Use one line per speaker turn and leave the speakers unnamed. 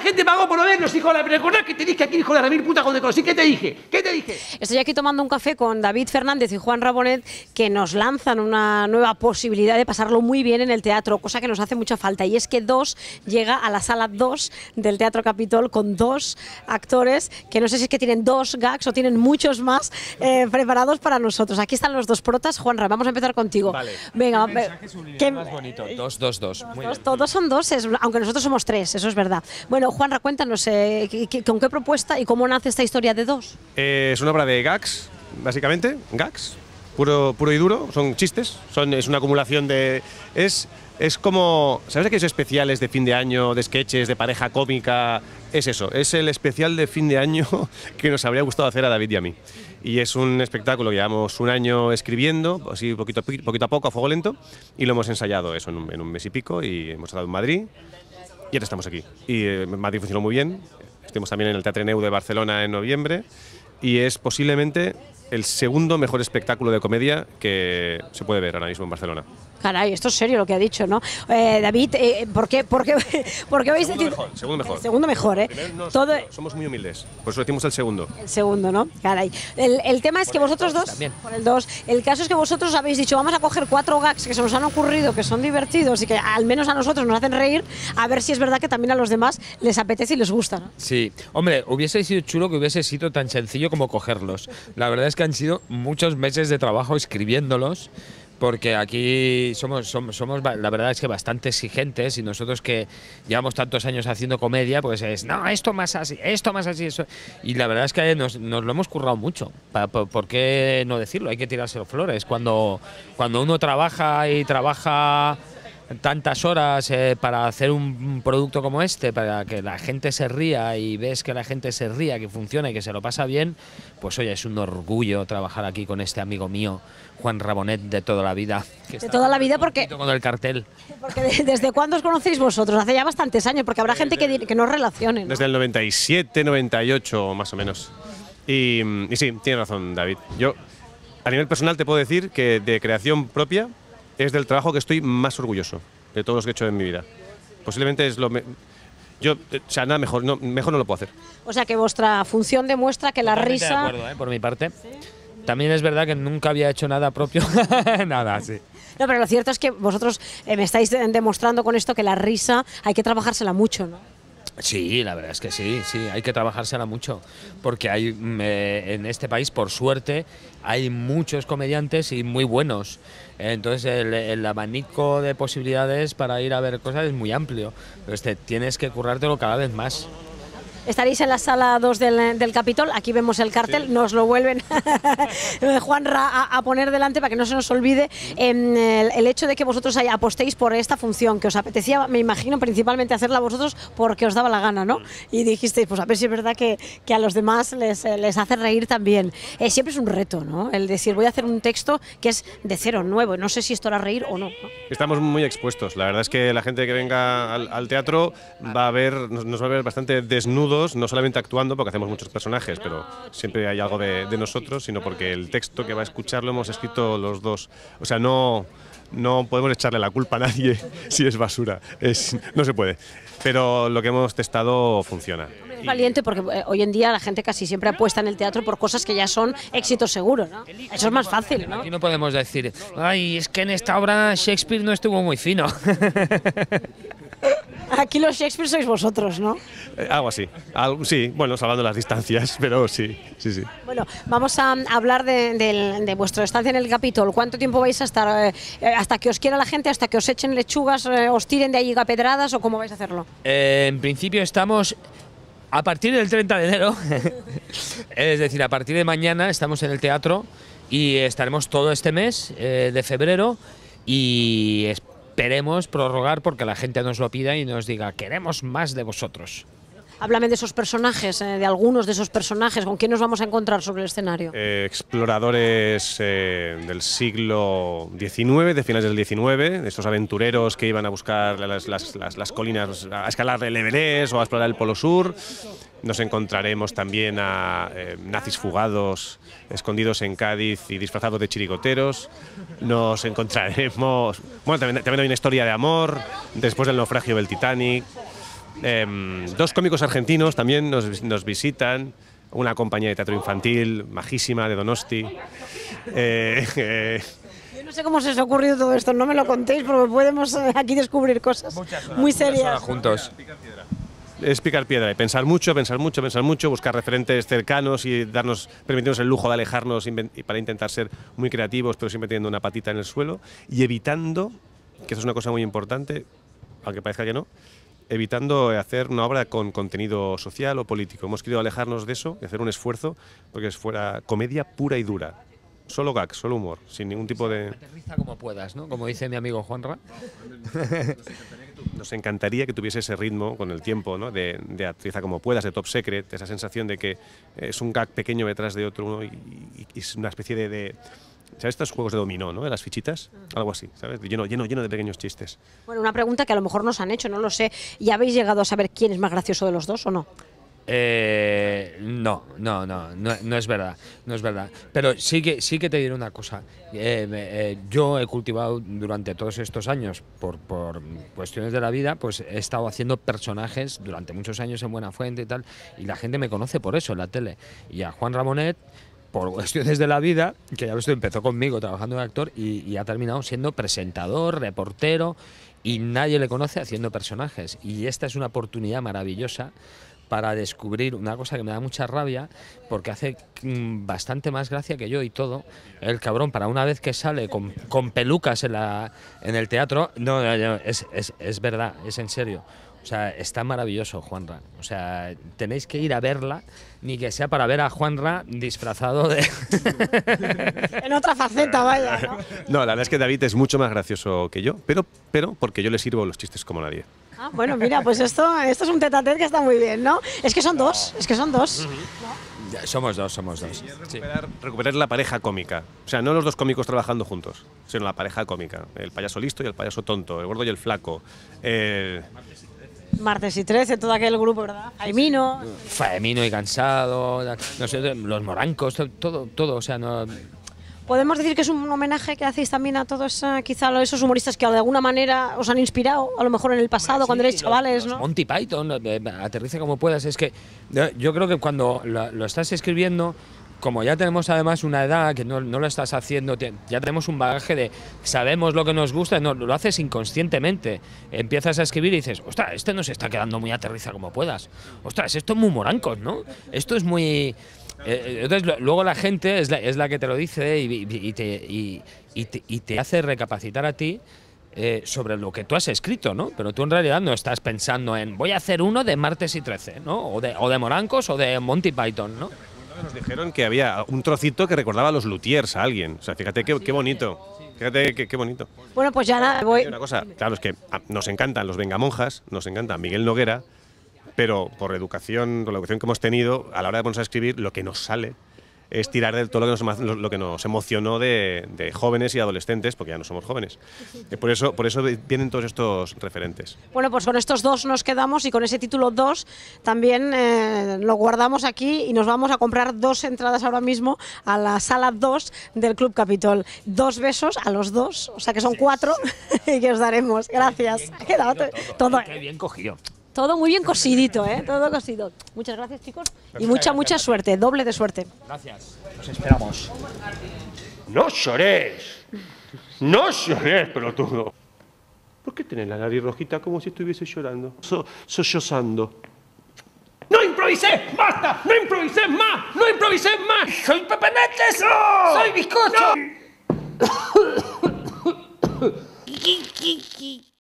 gente pago por vernos, hijo de la... pregunta que te dije aquí, hijo de la mil
puta, ¿Qué te dije? ¿Qué te
dije? Estoy aquí tomando un café con David Fernández y Juan Rabonet, que nos lanzan una nueva posibilidad de pasarlo muy bien en el teatro, cosa que nos hace mucha falta. Y es que dos llega a la sala 2 del Teatro Capitol con dos actores, que no sé si es que tienen dos gags o tienen muchos más eh, preparados para nosotros. Aquí están los dos protas. Juan Juanra, vamos a empezar contigo. Vale. Venga, ¿Qué,
¿Qué más bonito? Dos, dos, dos. dos, muy bien.
Todos son dos, aunque nosotros somos tres, eso es verdad. Bueno, Juanra, cuéntanos, eh, ¿con qué propuesta y cómo nace esta historia de dos?
Eh, es una obra de gags, básicamente, gags, puro, puro y duro, son chistes, es una acumulación de... Es, es como, ¿sabes aquellos especiales de fin de año, de sketches, de pareja cómica? Es eso, es el especial de fin de año que nos habría gustado hacer a David y a mí. Y es un espectáculo llevamos un año escribiendo, así poquito, a poco, a fuego lento, y lo hemos ensayado eso en un, en un mes y pico, y hemos estado en Madrid, y ahora estamos aquí. Y eh, Madrid funcionó muy bien. Estamos también en el Teatro Neu de Barcelona en noviembre. Y es posiblemente el segundo mejor espectáculo de comedia que se puede ver ahora mismo en Barcelona.
Caray, esto es serio lo que ha dicho, ¿no? Eh, David, eh, ¿por qué, por qué, por qué habéis segundo Mejor, segundo mejor. segundo mejor, ¿eh?
Somos muy humildes, por eso decimos el segundo.
El segundo, ¿no? Caray. El, el tema es que vosotros dos, también. el dos, el caso es que vosotros habéis dicho, vamos a coger cuatro gags que se nos han ocurrido, que son divertidos y que al menos a nosotros nos hacen reír, a ver si es verdad que también a los demás les apetece y les gusta,
Sí. Hombre, hubiese sido chulo que hubiese sido tan sencillo como cogerlos. La verdad es que han sido muchos meses de trabajo escribiéndolos porque aquí somos, somos, somos, la verdad es que bastante exigentes y nosotros que llevamos tantos años haciendo comedia, pues es, no, esto más así, esto más así, eso. Y la verdad es que nos, lo hemos currado mucho. ¿Por qué no decirlo? Hay que tirarse flores. Cuando, cuando uno trabaja y trabaja tantas horas eh, para hacer un producto como este, para que la gente se ría y ves que la gente se ría, que funciona y que se lo pasa bien, pues oye, es un orgullo trabajar aquí con este amigo mío, Juan Rabonet, de toda la vida. de toda
la vida porque... Con el cartel. Porque ¿Desde cuándo os conocéis vosotros? Hace ya bastantes años, porque habrá gente que, que no relacione. Desde
el 97, 98 más o menos. y sí, tiene razón David. Yo, a nivel personal, te puedo decir que de creación propia es del trabajo que estoy más orgulloso de todos los que he hecho en mi vida.
Posiblemente es lo... Yo, eh, o sea, nada mejor, no, mejor no lo puedo hacer.
O sea, que vuestra función demuestra que la risa... De acuerdo,
¿eh? por mi parte. También es verdad que nunca había hecho nada propio. nada, sí.
No, pero lo cierto es que vosotros eh, me estáis demostrando con esto que la risa hay que trabajársela mucho, ¿no?
Sí, la verdad es que sí, sí, hay que trabajársela mucho, porque hay mm, eh, en este país, por suerte, hay muchos comediantes y muy buenos. Entonces el, abanico de posibilidades para ir a ver cosas es muy amplio, pero este, tienes que currártelo cada vez más.
Estaréis en la sala 2 del, del Capitol, aquí vemos el cartel, nos lo vuelven Juanra a, a, poner delante para que no se nos olvide el, hecho de que vosotros apostéis por esta función, que os apetecía, me imagino, principalmente hacerla vosotros porque os daba la gana, ¿no? Mm. Y dijisteis, pues a ver si es verdad que, a los demás les, eh, hace reír también. Eh, siempre es un reto, ¿no? El decir, voy a hacer un texto que es de cero, nuevo, no sé si esto hará reír o no.
Estamos muy expuestos, la verdad es que la gente que venga al, teatro va a ver, nos, nos va a ver bastante desnudo no solamente actuando, porque hacemos muchos personajes, pero siempre hay algo de, nosotros, sino porque el texto que va a escuchar lo hemos escrito los dos. O sea, no, no podemos echarle la culpa a nadie si es basura. Es, no se puede. Pero lo que hemos testado funciona.
Es valiente porque eh, hoy en día la gente casi siempre apuesta en el teatro por cosas que ya son éxitos seguros.
Eso es más fácil. ¿no? no podemos decir, ay, es que en esta obra Shakespeare no estuvo muy fino.
Aquí los Shakespeare sois vosotros, ¿no?
Eh, algo así. sí, bueno, salvando las distancias, pero sí, sí, sí.
Bueno, vamos a hablar de, vuestra estancia en el Capitol. ¿Cuánto tiempo vais a estar? Eh, ¿Hasta que os quiera la gente? ¿Hasta que os echen lechugas? Eh, ¿Os tiren de allí a pedradas o cómo vais a hacerlo?
en principio estamos a partir del 30 de enero, es decir, a partir de mañana estamos en el teatro y estaremos todo este mes de febrero y esperemos prorrogar porque la gente nos lo pida y nos diga, queremos más de vosotros.
Háblame de esos personajes, eh, de algunos de esos personajes. ¿Con quién nos vamos a encontrar sobre el escenario?
Eh, exploradores eh, del siglo XIX, de finales del XIX, de estos aventureros que iban a buscar las, colinas, a escalar el Everest o a explorar el Polo Sur. Nos encontraremos también a nazis fugados, escondidos en Cádiz y disfrazados de chirigoteros. Nos encontraremos. Bueno, también, también, hay una historia de amor, después del naufragio del Titanic. Em, dos cómicos argentinos también nos, visitan, una compañía de teatro infantil majísima de Donosti. Eh, eh,
Yo no sé cómo se os ha ocurrido todo esto, no me lo contéis porque podemos eh, aquí descubrir cosas muy serias.
juntos. Es picar piedra y pensar mucho, pensar mucho, pensar mucho, buscar referentes cercanos y darnos, permitirnos el lujo de alejarnos para intentar ser muy creativos, pero siempre teniendo una patita en el suelo y evitando, que eso es una cosa muy importante, aunque parezca que no, evitando hacer una obra con contenido social o político. Hemos querido alejarnos de eso y hacer un esfuerzo porque fuera comedia pura y dura. Solo gag, solo humor, sin ningún tipo de...
Aterriza como puedas, ¿no? Como dice mi amigo Juanra.
Nos encantaría que tuviese ese ritmo con el tiempo, ¿no? De, de aterriza como puedas, de top secret, esa sensación de que es un gag pequeño detrás de otro y, es una especie de estos juegos de dominó, no? De las fichitas, algo así, ¿sabes? Lleno, lleno, lleno de pequeños chistes.
Bueno, una pregunta que a lo mejor nos han hecho, no lo sé. ¿Y habéis llegado a saber quién es más gracioso de los dos o no?
Eh, no, no, no, no, es verdad, no es verdad. Pero sí que, sí que te diré una cosa. Eh, eh, yo he cultivado durante todos estos años, por, por, cuestiones de la vida, pues he estado haciendo personajes durante muchos años en Buena Fuente y tal, y la gente me conoce por eso en la tele. Y a Juan Ramonet por cuestiones de la vida, que ya ves, empezó conmigo trabajando de actor y, ha terminado siendo presentador, reportero y nadie le conoce haciendo personajes. Y esta es una oportunidad maravillosa para descubrir una cosa que me da mucha rabia, porque hace mm, bastante más gracia que yo y todo. El cabrón, para una vez que sale con, pelucas en, la, en el teatro, no, no es, es verdad, es en serio. O sea, está maravilloso Juanra. O sea, tenéis que ir a verla, ni que sea para ver a Juanra disfrazado de...
en otra faceta, vaya.
¿no? la verdad es que David es mucho más gracioso que yo, pero, pero porque yo le sirvo los chistes como nadie.
Ah, bueno, mira, pues esto, esto es un tetatet que está muy bien, ¿no? Es que son dos, es que son dos.
somos dos, somos dos. recuperar, la pareja cómica. O sea, no los dos cómicos trabajando juntos, sino la pareja cómica. El payaso listo y el payaso tonto, el gordo y el flaco. El,
Martes y 13, todo aquel grupo, ¿verdad? Jaimino.
mino y Cansado, los Morancos, todo, todo, o sea, no...
Podemos decir que es un homenaje que hacéis también a todos, eh, Quizá a esos humoristas que de alguna manera os han inspirado, a lo mejor en el pasado, cuando erais chavales, ¿no?
Monty Python, eh, eh, aterrice como puedas. Es que yo creo que cuando lo estás escribiendo, como ya tenemos además una edad que no, lo estás haciendo, ya tenemos un bagaje de sabemos lo que nos gusta, no, lo haces inconscientemente. Empiezas a escribir y dices, ostras, este no se está quedando muy aterriza como puedas. Ostras, esto es muy morancos, ¿no? Esto es muy... Eh, eh, entonces luego la gente es la, que te lo dice y, te, hace recapacitar a ti eh, sobre lo que tú has escrito, ¿no? Pero tú en realidad no estás pensando en voy a hacer uno de martes y Trece, ¿no? O de, o de morancos o de Monty Python, ¿no? nos dijeron
que había un trocito que recordaba a los Lutiers a alguien. O sea, fíjate qué, ah, bonito. Fíjate qué, bonito.
Bueno, pues ya nada, voy. Una
cosa, claro, es que ah, nos encantan los Vengamonjas, nos encanta Miguel Noguera, pero por educación, la educación que hemos tenido, a la hora de ponernos a escribir, lo que nos sale es tirar de todo lo que nos, emocionó de, jóvenes y adolescentes, porque ya no somos jóvenes. Eh, por eso, por eso vienen todos estos referentes.
Bueno, pues con estos dos nos quedamos y con ese título 2 también eh, lo guardamos aquí y nos vamos a comprar dos entradas ahora mismo a la sala 2 del Club Capitol. Dos besos a los dos, o sea que son cuatro y que os daremos. Gracias. Qué bien cogido. Todo muy bien cosidito, ¿eh? Todo cosido. Muchas gracias, chicos. y mucha, mucha suerte. Doble de suerte. Gracias.
Nos esperamos. No llores.
No llores, pelotudo. ¿Por qué tenés la nariz rojita como si estuviese llorando? So ¡No improvisé! ¡Basta! ¡No improvisé más!
¡No improvisé más! ¡Soy pepenetes!
¡No! ¡Soy bizcocho!